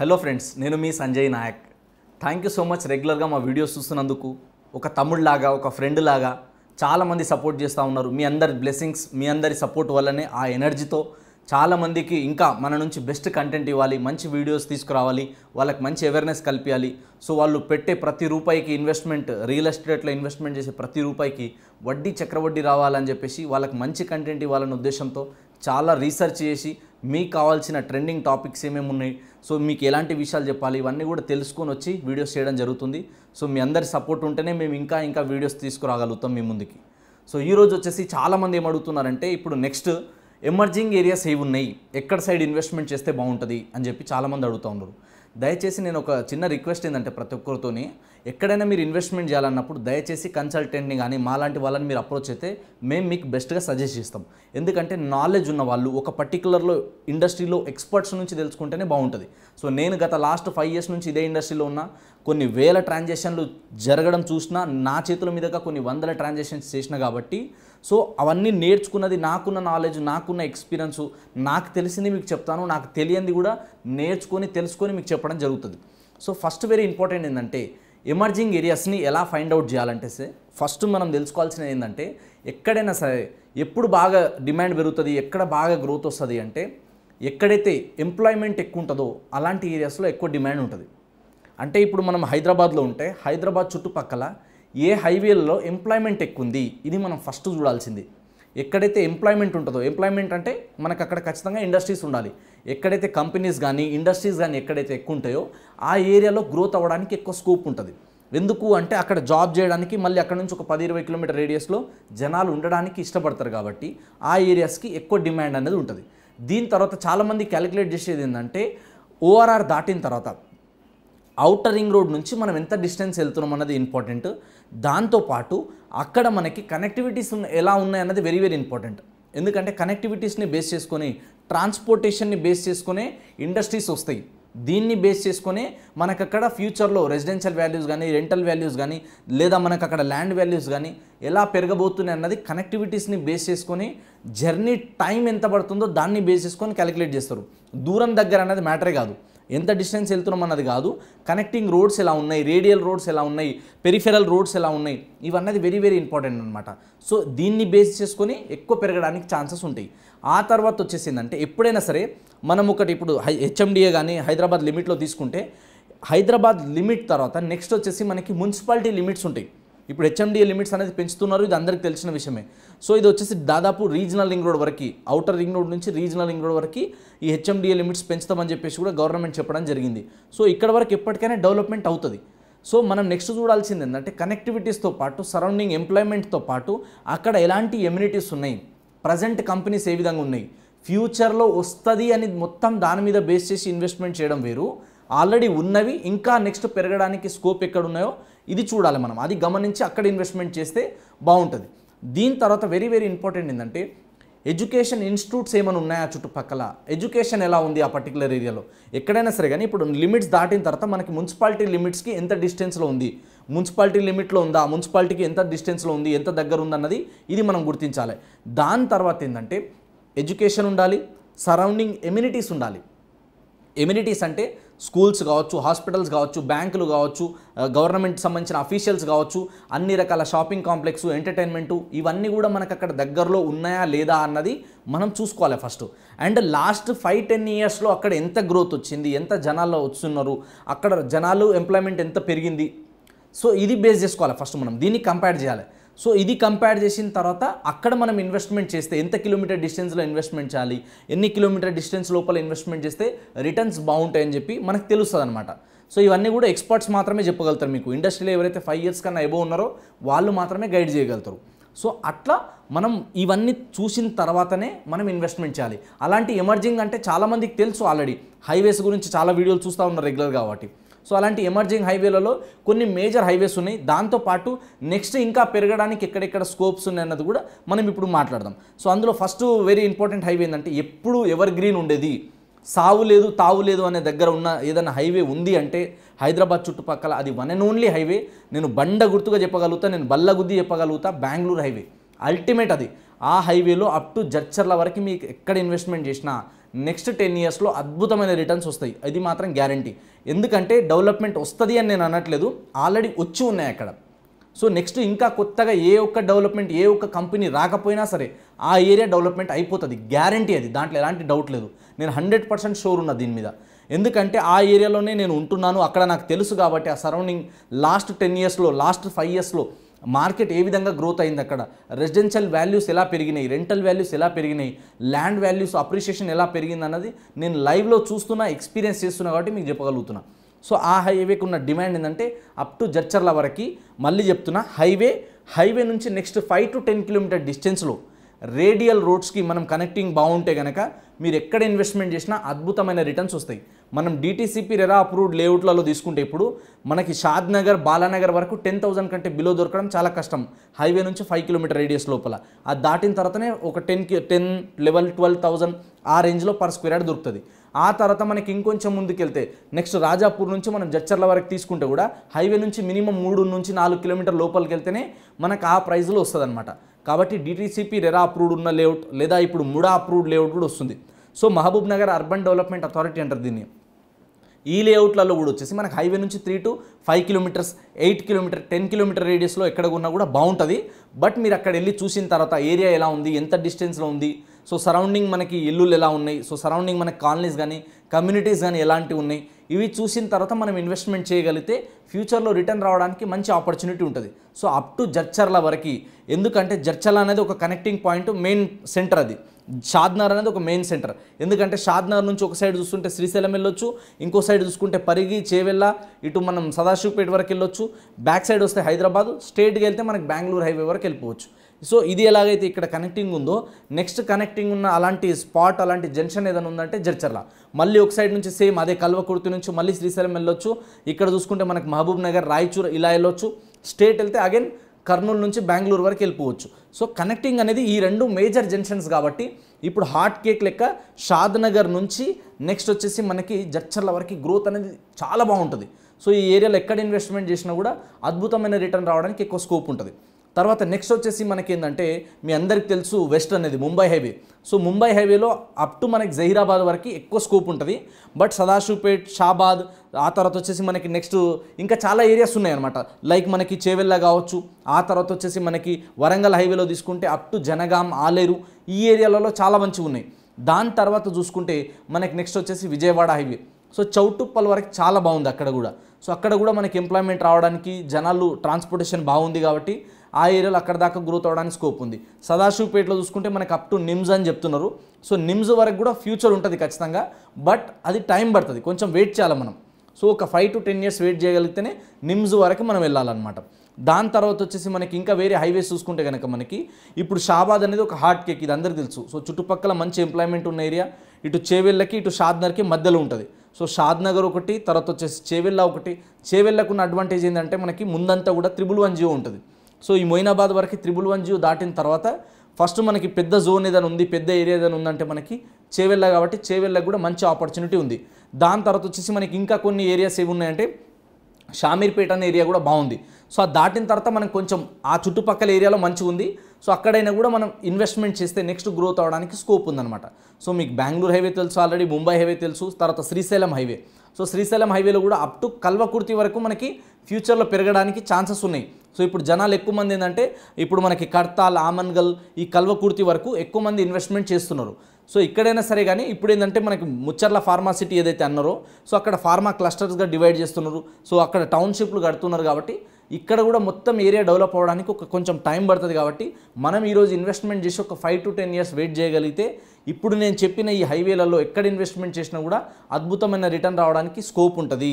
hello friends నేను మీ Sanjay Nayak thank you so much రెగ్యులర్గా మా వీడియోస్ చూస్తున్నందుకు ఒక తమ్ముడిలాగా ఒక ఫ్రెండ్ లాగా చాలామంది సపోర్ట్ చేస్తూ ఉన్నారు మీ అందరి బ్లెస్సింగ్స్ మీ అందరి సపోర్ట్ వల్లనే ఆ ఎనర్జీతో చాలామందికి ఇంకా మన నుంచి బెస్ట్ కంటెంట్ ఇవ్వాలి మంచి వీడియోస్ తీసుకురావాలి వాళ్ళకి మంచి అవేర్నెస్ కల్పించాలి సో వాళ్ళు పెట్టే ప్రతి రూపాయికి ఇన్వెస్ట్మెంట్ రియల్ ఎస్టేట్లో ఇన్వెస్ట్మెంట్ చేసే ప్రతి రూపాయికి వడ్డీ చక్రవడ్డీ రావాలని చెప్పేసి వాళ్ళకి మంచి కంటెంట్ ఇవ్వాలనే ఉద్దేశంతో చాలా రీసెర్చ్ చేసి మీకు కావాల్సిన ట్రెండింగ్ టాపిక్స్ ఏమేమి ఉన్నాయి సో మీకు ఎలాంటి విషయాలు చెప్పాలి ఇవన్నీ కూడా తెలుసుకొని వచ్చి వీడియోస్ చేయడం జరుగుతుంది సో మీ అందరి సపోర్ట్ ఉంటేనే మేము ఇంకా ఇంకా వీడియోస్ తీసుకురాగలుగుతాం మీ ముందుకి సో ఈరోజు వచ్చేసి చాలామంది ఏం అడుగుతున్నారంటే ఇప్పుడు నెక్స్ట్ ఎమర్జింగ్ ఏరియాస్ ఏవి ఉన్నాయి ఎక్కడ సైడ్ ఇన్వెస్ట్మెంట్ చేస్తే బాగుంటుంది అని చెప్పి చాలామంది అడుగుతూ ఉన్నారు దయచేసి నేను ఒక చిన్న రిక్వెస్ట్ ఏంటంటే ప్రతి ఒక్కరితోని ఎక్కడైనా మీరు ఇన్వెస్ట్మెంట్ చేయాలన్నప్పుడు దయచేసి కన్సల్టెంట్ని కానీ మా లాంటి వాళ్ళని మీరు అప్రోచ్ అయితే మేము మీకు బెస్ట్గా సజెస్ట్ చేస్తాం ఎందుకంటే నాలెడ్జ్ ఉన్న వాళ్ళు ఒక పర్టికులర్లో ఇండస్ట్రీలో ఎక్స్పర్ట్స్ నుంచి తెలుసుకుంటేనే బాగుంటుంది సో నేను గత లాస్ట్ ఫైవ్ ఇయర్స్ నుంచి ఇదే ఇండస్ట్రీలో ఉన్న కొన్ని వేల ట్రాన్జాక్షన్లు జరగడం చూసినా నా చేతుల మీదగా కొన్ని వందల ట్రాన్సాక్షన్స్ చేసిన కాబట్టి సో అవన్నీ నేర్చుకున్నది నాకున్న నాలెడ్జ్ నాకున్న ఎక్స్పీరియన్స్ నాకు తెలిసింది మీకు చెప్తాను నాకు తెలియంది కూడా నేర్చుకొని తెలుసుకొని మీకు చెప్పడం జరుగుతుంది సో ఫస్ట్ వెరీ ఇంపార్టెంట్ ఏంటంటే ఎమర్జింగ్ ఏరియాస్ని ఎలా ఫైండ్ అవుట్ చేయాలంటే ఫస్ట్ మనం తెలుసుకోవాల్సిన ఏంటంటే ఎక్కడైనా సరే ఎప్పుడు బాగా డిమాండ్ పెరుగుతుంది ఎక్కడ బాగా గ్రోత్ వస్తుంది అంటే ఎక్కడైతే ఎంప్లాయ్మెంట్ ఎక్కువ ఉంటుందో అలాంటి ఏరియాస్లో ఎక్కువ డిమాండ్ ఉంటుంది అంటే ఇప్పుడు మనం హైదరాబాద్లో ఉంటే హైదరాబాద్ చుట్టుపక్కల ఏ హైవేలలో ఎంప్లాయ్మెంట్ ఎక్కువ ఉంది ఇది మనం ఫస్ట్ చూడాల్సింది ఎక్కడైతే ఎంప్లాయ్మెంట్ ఉంటుందో ఎంప్లాయ్మెంట్ అంటే మనకు అక్కడ ఖచ్చితంగా ఇండస్ట్రీస్ ఉండాలి ఎక్కడైతే కంపెనీస్ కానీ ఇండస్ట్రీస్ కానీ ఎక్కడైతే ఎక్కువ ఉంటాయో ఆ ఏరియాలో గ్రోత్ అవ్వడానికి ఎక్కువ స్కోప్ ఉంటుంది ఎందుకు అంటే అక్కడ జాబ్ చేయడానికి మళ్ళీ అక్కడ నుంచి ఒక పది ఇరవై కిలోమీటర్ రేడియస్లో జనాలు ఉండడానికి ఇష్టపడతారు కాబట్టి ఆ ఏరియాస్కి ఎక్కువ డిమాండ్ అనేది ఉంటుంది దీని తర్వాత చాలామంది క్యాలిక్యులేట్ చేసేది ఏంటంటే ఓఆర్ఆర్ దాటిన తర్వాత అవుటర్ రింగ్ రోడ్ నుంచి మనం ఎంత డిస్టెన్స్ వెళ్తున్నాం అన్నది ఇంపార్టెంట్ దాంతోపాటు అక్కడ మనకి కనెక్టివిటీస్ ఎలా ఉన్నాయి అన్నది వెరీ వెరీ ఇంపార్టెంట్ ఎందుకంటే కనెక్టివిటీస్ని బేస్ చేసుకొని ట్రాన్స్పోర్టేషన్ని బేస్ చేసుకునే ఇండస్ట్రీస్ వస్తాయి దీన్ని బేస్ చేసుకొని మనకు అక్కడ ఫ్యూచర్లో రెసిడెన్షియల్ వాల్యూస్ కానీ రెంటల్ వాల్యూస్ కానీ లేదా మనకు అక్కడ ల్యాండ్ వాల్యూస్ కానీ ఎలా పెరగబోతున్నాయి అన్నది కనెక్టివిటీస్ని బేస్ చేసుకొని జర్నీ టైం ఎంత పడుతుందో దాన్ని బేస్ చేసుకొని క్యాలిక్యులేట్ చేస్తారు దూరం దగ్గర అనేది మ్యాటరే కాదు ఎంత డిస్టెన్స్ వెళ్తున్నాం అన్నది కాదు కనెక్టింగ్ రోడ్స్ ఎలా ఉన్నాయి రేడియల్ రోడ్స్ ఎలా ఉన్నాయి పెరిఫెరల్ రోడ్స్ ఎలా ఉన్నాయి ఇవన్నది వెరీ వెరీ ఇంపార్టెంట్ అనమాట సో దీన్ని బేస్ చేసుకొని ఎక్కువ పెరగడానికి ఛాన్సెస్ ఉంటాయి ఆ తర్వాత వచ్చేసిందంటే ఎప్పుడైనా సరే మనం ఒకటి ఇప్పుడు హెచ్ఎండిఏ కానీ హైదరాబాద్ లిమిట్లో తీసుకుంటే హైదరాబాద్ లిమిట్ తర్వాత నెక్స్ట్ వచ్చేసి మనకి మున్సిపాలిటీ లిమిట్స్ ఉంటాయి ఇప్పుడు హెచ్ఎండిఏ లిమిట్స్ అనేది పెంచుతున్నారు ఇది అందరికి తెలిసిన విషయమే సో ఇది వచ్చేసి దాదాపు రీజనల్ రింగ్ రోడ్ వరకు అవుటర్ రింగ్ రోడ్ నుంచి రీజనల్ రింగ్ రోడ్ వరకు ఈ హెచ్ఎండిఏ లిమిట్స్ పెంచుతామని చెప్పేసి కూడా గవర్నమెంట్ చెప్పడం జరిగింది సో ఇక్కడ వరకు ఎప్పటికైనా డెవలప్మెంట్ అవుతుంది సో మనం నెక్స్ట్ చూడాల్సింది ఏంటంటే కనెక్టివిటీస్తో పాటు సరౌండింగ్ ఎంప్లాయ్మెంట్తో పాటు అక్కడ ఎలాంటి ఎమ్యూనిటీస్ ఉన్నాయి ప్రజెంట్ కంపెనీస్ ఏ విధంగా ఉన్నాయి ఫ్యూచర్లో వస్తుంది అని మొత్తం దాని మీద బేస్ చేసి ఇన్వెస్ట్మెంట్ చేయడం వేరు ఆల్రెడీ ఉన్నవి ఇంకా నెక్స్ట్ పెరగడానికి స్కోప్ ఎక్కడ ఉన్నాయో ఇది చూడాలి మనం అది గమనించి అక్కడ ఇన్వెస్ట్మెంట్ చేస్తే బాగుంటుంది దీని తర్వాత వెరీ వెరీ ఇంపార్టెంట్ ఏంటంటే ఎడ్యుకేషన్ ఇన్స్టిట్యూట్స్ ఏమైనా ఉన్నాయా చుట్టుపక్కల ఎడ్యుకేషన్ ఎలా ఉంది ఆ పర్టికులర్ ఏరియాలో ఎక్కడైనా సరే కానీ ఇప్పుడు లిమిట్స్ దాటిన తర్వాత మనకి మున్సిపాలిటీ లిమిట్స్కి ఎంత డిస్టెన్స్లో ఉంది మున్సిపాలిటీ లిమిట్లో ఉందా మున్సిపాలిటీకి ఎంత డిస్టెన్స్లో ఉంది ఎంత దగ్గర ఉందన్నది ఇది మనం గుర్తించాలి దాని తర్వాత ఏంటంటే ఎడ్యుకేషన్ ఉండాలి సరౌండింగ్ ఎమ్యూనిటీస్ ఉండాలి ఎమ్యూనిటీస్ అంటే స్కూల్స్ కావచ్చు హాస్పిటల్స్ కావచ్చు బ్యాంకులు కావచ్చు గవర్నమెంట్ సంబంధించిన అఫీషియల్స్ కావచ్చు అన్ని రకాల షాపింగ్ కాంప్లెక్స్ ఎంటర్టైన్మెంటు ఇవన్నీ కూడా మనకు అక్కడ దగ్గరలో ఉన్నాయా లేదా అన్నది మనం చూసుకోవాలి first and last five ten ఇయర్స్లో అక్కడ ఎంత గ్రోత్ వచ్చింది ఎంత జనాల్లో వస్తున్నారు అక్కడ జనాలు ఎంప్లాయ్మెంట్ ఎంత పెరిగింది సో ఇది బేస్ చేసుకోవాలి ఫస్ట్ మనం దీన్ని కంపేర్ చేయాలి సో ఇది కంపేర్ చేసిన తర్వాత అక్కడ మనం ఇన్వెస్ట్మెంట్ చేస్తే ఎంత కిలోమీటర్ డిస్టెన్స్లో ఇన్వెస్ట్మెంట్ చేయాలి ఎన్ని కిలోమీటర్ డిస్టెన్స్ లోపల ఇన్వెస్ట్మెంట్ చేస్తే రిటర్న్స్ బాగుంటాయని చెప్పి మనకు తెలుస్తుంది అనమాట సో ఇవన్నీ కూడా ఎక్స్పర్ట్స్ మాత్రమే చెప్పగలుగుతారు మీకు ఇండస్ట్రీలో ఎవరైతే ఫైవ్ ఇయర్స్ కన్నా ఎబో ఉన్నారో వాళ్ళు మాత్రమే గైడ్ చేయగలుగుతారు సో అట్లా మనం ఇవన్నీ చూసిన తర్వాతనే మనం ఇన్వెస్ట్మెంట్ చేయాలి అలాంటి ఎమర్జింగ్ అంటే చాలామందికి తెలుసు ఆల్రెడీ హైవేస్ గురించి చాలా వీడియోలు చూస్తూ ఉన్నారు రెగ్యులర్ కాబట్టి సో అలాంటి ఎమర్జింగ్ హైవేలలో కొన్ని మేజర్ హైవేస్ ఉన్నాయి దాంతోపాటు నెక్స్ట్ ఇంకా పెరగడానికి ఎక్కడెక్కడ స్కోప్స్ ఉన్నాయన్నది కూడా మనం ఇప్పుడు మాట్లాడదాం సో అందులో ఫస్ట్ వెరీ ఇంపార్టెంట్ హైవే ఏంటంటే ఎప్పుడు ఎవర్ గ్రీన్ ఉండేది సావు లేదు తావు లేదు అనే దగ్గర ఉన్న ఏదైనా హైవే ఉంది అంటే హైదరాబాద్ చుట్టుపక్కల అది వన్ అండ్ ఓన్లీ హైవే నేను బండ గుర్తుగా చెప్పగలుగుతా నేను బల్లగుద్ది చెప్పగలుగుతా బెంగళూరు హైవే అల్టిమేట్ అది ఆ హైవేలో అప్ టు జర్చర్ల వరకు మీకు ఎక్కడ ఇన్వెస్ట్మెంట్ చేసినా నెక్స్ట్ టెన్ ఇయర్స్లో అద్భుతమైన రిటర్న్స్ వస్తాయి అది మాత్రం గ్యారంటీ ఎందుకంటే డెవలప్మెంట్ వస్తుంది అని నేను అనట్లేదు ఆల్రెడీ వచ్చి ఉన్నాయి అక్కడ సో నెక్స్ట్ ఇంకా కొత్తగా ఏ ఒక్క డెవలప్మెంట్ ఏ ఒక్క కంపెనీ రాకపోయినా సరే ఆ ఏరియా డెవలప్మెంట్ అయిపోతుంది గ్యారంటీ అది దాంట్లో ఎలాంటి డౌట్ లేదు నేను హండ్రెడ్ పర్సెంట్ షోర్ ఉన్నా దీని మీద ఎందుకంటే ఆ ఏరియాలోనే నేను ఉంటున్నాను అక్కడ నాకు తెలుసు కాబట్టి ఆ సరౌండింగ్ లాస్ట్ టెన్ ఇయర్స్లో లాస్ట్ ఫైవ్ ఇయర్స్లో మార్కెట్ ఏ విధంగా గ్రోత్ అయింది అక్కడ రెసిడెన్షియల్ వాల్యూస్ ఎలా పెరిగినాయి రెంటల్ వాల్యూస్ ఎలా పెరిగినాయి ల్యాండ్ వాల్యూస్ అప్రిషియేషన్ ఎలా పెరిగింది అన్నది నేను లైవ్లో చూస్తున్నా ఎక్స్పీరియన్స్ చేస్తున్నా కాబట్టి మీకు చెప్పగలుగుతున్నా సో ఆ హైవేకి ఉన్న డిమాండ్ ఏంటంటే అప్ టు జర్చర్ల వరకు మళ్ళీ చెప్తున్నా హైవే హైవే నుంచి next five to ten kilometre డిస్టెన్స్లో రేడియల్ రోడ్స్కి మనం కనెక్టింగ్ బాగుంటే కనుక మీరు ఎక్కడ ఇన్వెస్ట్మెంట్ చేసినా అద్భుతమైన రిటర్న్స్ వస్తాయి మనం డిటీసీపీ రెరా అప్రూవ్డ్ లేఅవుట్లలో తీసుకుంటే ఇప్పుడు మనకి షాద్ నగర్ బాలానగర్ వరకు టెన్ థౌసండ్ కంటే బిలో దొరకడం చాలా కష్టం హైవే నుంచి ఫైవ్ కిలోమీటర్ రేడియస్ లోపల అది దాటిన తర్వాతనే ఒక టెన్ కి టెన్ లెవెల్ ట్వెల్వ్ థౌసండ్ ఆ రేంజ్లో పర్ స్క్వేర్ యార్డ్ దొరుకుతుంది ఆ తర్వాత మనకి ఇంకొంచెం ముందుకెళ్తే నెక్స్ట్ రాజాపూర్ నుంచి మనం జచ్చర్ల వరకు తీసుకుంటే కూడా హైవే నుంచి మినిమం మూడు నుంచి నాలుగు కిలోమీటర్ లోపలికి వెళ్తేనే మనకు ఆ ప్రైజ్లో వస్తుంది అనమాట కాబట్టి డిటీసీపీ రెరా అప్రూవ్డ్ ఉన్న లేఅవుట్ లేదా ఇప్పుడు ముడా అప్రూవ్డ్ లేఅవుట్ కూడా వస్తుంది so Mahbubnagar urban development authority అంటారు దీన్ని ఈ లేఅవుట్లలో కూడా వచ్చేసి మనకు హైవే నుంచి three to five kilometres eight kilometre ten kilometre రేడియస్లో ఎక్కడ ఉన్నా కూడా బాగుంటుంది బట్ మీరు అక్కడ వెళ్ళి చూసిన తర్వాత ఏరియా ఎలా ఉంది ఎంత డిస్టెన్స్లో ఉంది సో సరౌండింగ్ మనకి ఇల్లులు ఎలా ఉన్నాయి సో సరౌండింగ్ మనకి కాలనీస్ కానీ కమ్యూనిటీస్ కానీ ఎలాంటివి ఉన్నాయి ఇవి చూసిన తర్వాత మనం ఇన్వెస్ట్మెంట్ చేయగలిగితే ఫ్యూచర్లో రిటర్న్ రావడానికి మంచి ఆపర్చునిటీ ఉంటుంది సో అప్ టు జర్చర్ల వరకు ఎందుకంటే జర్చర్ల అనేది ఒక కనెక్టింగ్ పాయింట్ మెయిన్ సెంటర్ అది షాద్నగర్ అనేది ఒక మెయిన్ సెంటర్ ఎందుకంటే షాద్నగర్ నుంచి ఒక సైడ్ చూసుకుంటే శ్రీశైలం వెళ్ళొచ్చు ఇంకో సైడ్ చూసుకుంటే పరిగి చేవెళ్ళ ఇటు మనం సదాశివపేట వరకు వెళ్ళొచ్చు బ్యాక్ సైడ్ వస్తే హైదరాబాద్ స్టేట్కి వెళ్తే మనకి బెంగళూరు హైవే వరకు వెళ్ళిపోవచ్చు సో ఇది ఎలాగైతే ఇక్కడ కనెక్టింగ్ ఉందో నెక్స్ట్ కనెక్టింగ్ ఉన్న అలాంటి స్పాట్ అలాంటి జంక్షన్ ఏదైనా ఉందంటే జడ్చర్ల మళ్ళీ ఒక సైడ్ నుంచి సేమ్ అదే కల్వకుర్తి నుంచి మళ్ళీ శ్రీశైలం వెళ్ళొచ్చు ఇక్కడ చూసుకుంటే మనకు మహబూబ్ నగర్ రాయచూర్ ఇలా వెళ్ళొచ్చు స్టేట్ వెళ్తే అగైన్ కర్నూలు నుంచి బెంగళూరు వరకు వెళ్ళిపోవచ్చు సో కనెక్టింగ్ అనేది ఈ రెండు మేజర్ జంక్షన్స్ కాబట్టి ఇప్పుడు హాట్ కేక్ లెక్క షాద్నగర్ నుంచి నెక్స్ట్ వచ్చేసి మనకి జడ్చర్ల వరకు గ్రోత్ అనేది చాలా బాగుంటుంది సో ఈ ఏరియాలో ఎక్కడ ఇన్వెస్ట్మెంట్ చేసినా కూడా అద్భుతమైన రిటర్న్ రావడానికి ఎక్కువ స్కోప్ ఉంటుంది తర్వాత నెక్స్ట్ వచ్చేసి మనకి ఏంటంటే మీ అందరికి తెలుసు వెస్ట్ అనేది ముంబై హైవే సో ముంబై హైవేలో అప్ టు మనకి జహీరాబాద్ వరకు ఎక్కువ స్కోప్ ఉంటుంది బట్ సదాశివపేట్ షాబాద్ ఆ తర్వాత వచ్చేసి మనకి నెక్స్ట్ ఇంకా చాలా ఏరియాస్ ఉన్నాయన్నమాట లైక్ మనకి చేవెళ్ళ కావచ్చు ఆ తర్వాత వచ్చేసి మనకి వరంగల్ హైవేలో తీసుకుంటే అప్ టు జనగాం ఆలేరు ఈ ఏరియాలలో చాలా మంచిగా ఉన్నాయి దాని తర్వాత చూసుకుంటే మనకి నెక్స్ట్ వచ్చేసి విజయవాడ హైవే సో చౌటుప్పల్ వరకు చాలా బాగుంది అక్కడ కూడా సో అక్కడ కూడా మనకి ఎంప్లాయ్మెంట్ రావడానికి జనాలు ట్రాన్స్పోర్టేషన్ బాగుంది కాబట్టి ఆ ఏరియాలో అక్కడ దాకా గ్రోత్ అవడానికి స్కోప్ ఉంది సదాశివపేటలో చూసుకుంటే మనకు అప్ టు నిమ్స్ అని చెప్తున్నారు సో నిమ్స్ వరకు కూడా ఫ్యూచర్ ఉంటుంది ఖచ్చితంగా బట్ అది టైం పడుతుంది కొంచెం వెయిట్ చేయాలి మనం సో ఒక five to ten years wait చేయగలిగితేనే నిమ్స్ వరకు మనం వెళ్ళాలన్నమాట దాని తర్వాత వచ్చేసి మనకి ఇంకా వేరే హైవేస్ చూసుకుంటే కనుక మనకి ఇప్పుడు షాబాద్ అనేది ఒక హార్ట్ కేక్ ఇది అందరికీ తెలుసు సో చుట్టుపక్కల మంచి ఎంప్లాయ్మెంట్ ఉన్న ఏరియా ఇటు చేవెళ్ళకి ఇటు షాద్నర్కి మధ్యలో ఉంటుంది సో షాద్నగర్ ఒకటి తర్వాత వచ్చేసి చేవెళ్ళ ఒకటి చేవెళ్ళకున్న అడ్వాంటేజ్ ఏంటంటే మనకి ముందంతా కూడా త్రిబుల్ వన్ జీవో ఉంటుంది సో ఈ మొయినాబాద్ వరకు త్రిబుల్ వన్ జీవో దాటిన తర్వాత ఫస్ట్ మనకి పెద్ద జోన్ ఏదైనా ఉంది పెద్ద ఏరియా ఏదైనా ఉందంటే మనకి చేవెళ్ళ కాబట్టి చేవెళ్ళకి కూడా మంచి ఆపర్చునిటీ ఉంది దాని తర్వాత వచ్చేసి మనకి ఇంకా కొన్ని ఏరియాస్ ఏవి ఉన్నాయంటే షామీర్పేట అనే ఏరియా కూడా బాగుంది సో ఆ దాటిన తర్వాత మనం కొంచెం ఆ చుట్టుపక్కల ఏరియాలో మంచిగా ఉంది సో అక్కడైనా కూడా మనం ఇన్వెస్ట్మెంట్ చేస్తే నెక్స్ట్ గ్రోత్ అవడానికి స్కోప్ ఉందన్నమాట సో మీకు బెంగళూరు హైవే తెలుసు ఆల్రెడీ ముంబై హైవే తెలుసు తర్వాత శ్రీశైలం హైవే సో శ్రీశైలం హైవేలో కూడా అప్ టు కల్వకుర్తి వరకు మనకి ఫ్యూచర్లో పెరగడానికి ఛాన్సెస్ ఉన్నాయి సో ఇప్పుడు జనాలు ఎక్కువ మంది ఏంటంటే ఇప్పుడు మనకి కర్తాల్ ఆమన్గల్ ఈ కల్వకుర్తి వరకు ఎక్కువ మంది ఇన్వెస్ట్మెంట్ చేస్తున్నారు సో ఇక్కడైనా సరే కానీ ఇప్పుడు ఏంటంటే మనకి ముచ్చర్ల ఫార్మా సిటీ ఏదైతే అన్నారో సో అక్కడ ఫార్మా క్లస్టర్స్గా డివైడ్ చేస్తున్నారు సో అక్కడ టౌన్షిప్లు కడుతున్నారు కాబట్టి ఇక్కడ కూడా మొత్తం ఏరియా డెవలప్ అవ్వడానికి ఒక కొంచెం టైం పడుతుంది కాబట్టి మనం ఈరోజు ఇన్వెస్ట్మెంట్ చేసి ఒక five to ten years wait చేయగలిగితే ఇప్పుడు నేను చెప్పిన ఈ హైవేలలో ఎక్కడ ఇన్వెస్ట్మెంట్ చేసినా కూడా అద్భుతమైన రిటర్న్ రావడానికి స్కోప్ ఉంటుంది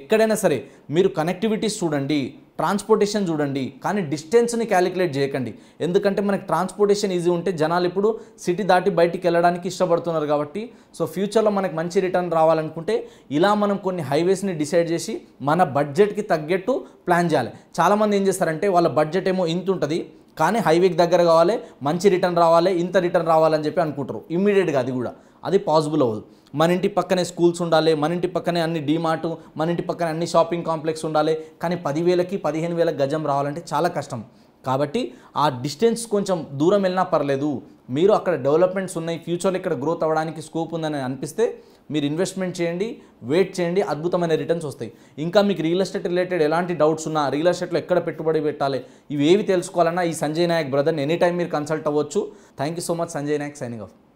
ఎక్కడైనా సరే మీరు కనెక్టివిటీస్ చూడండి ట్రాన్స్పోర్టేషన్ చూడండి కానీ డిస్టెన్స్ని క్యాలిక్యులేట్ చేయకండి ఎందుకంటే మనకి ట్రాన్స్పోర్టేషన్ ఈజీ ఉంటే జనాలు ఇప్పుడు సిటీ దాటి బయటికి వెళ్ళడానికి ఇష్టపడుతున్నారు కాబట్టి సో ఫ్యూచర్లో మనకు మంచి రిటర్న్ రావాలనుకుంటే ఇలా మనం కొన్ని హైవేస్ని డిసైడ్ చేసి మన బడ్జెట్కి తగ్గట్టు ప్లాన్ చేయాలి చాలామంది ఏం చేస్తారంటే వాళ్ళ బడ్జెట్ ఏమో ఇంత ఉంటుంది కానీ హైవేకి దగ్గర కావాలి మంచి రిటర్న్ రావాలి ఇంత రిటర్న్ రావాలని చెప్పి అనుకుంటారు ఇమ్మీడియట్గా అది కూడా అది పాసిబుల్ అవ్వదు మన ఇంటి పక్కనే స్కూల్స్ ఉండాలి మన ఇంటి పక్కనే అన్ని డీమార్ట్ మన ఇంటి పక్కన అన్ని షాపింగ్ కాంప్లెక్స్ ఉండాలి కానీ పదివేలకి పదిహేను వేల గజం రావాలంటే చాలా కష్టం కాబట్టి ఆ డిస్టెన్స్ కొంచెం దూరం వెళ్ళినా పర్లేదు మీరు అక్కడ డెవలప్మెంట్స్ ఉన్నాయి ఫ్యూచర్లో ఇక్కడ గ్రోత్ అవ్వడానికి స్కోప్ ఉందని అనిపిస్తే మీరు ఇన్వెస్ట్మెంట్ చేయండి వెయిట్ చేయండి అద్భుతమైన రిటర్న్స్ వస్తాయి ఇంకా మీకు రియల్ ఎస్టేట్ రిలేటెడ్ ఎలాంటి డౌట్స్ ఉన్నా రియల్ ఎస్టేట్లో ఎక్కడ పెట్టుబడి పెట్టాలి ఇవి ఏవి తెలుసుకోవాలన్నా ఈ సంజయ్ నాయక్ బ్రదర్ని ఎనీ టైం మీరు కన్సల్ట్ అవ్వచ్చు thank you so much Sanjay Nayak signing of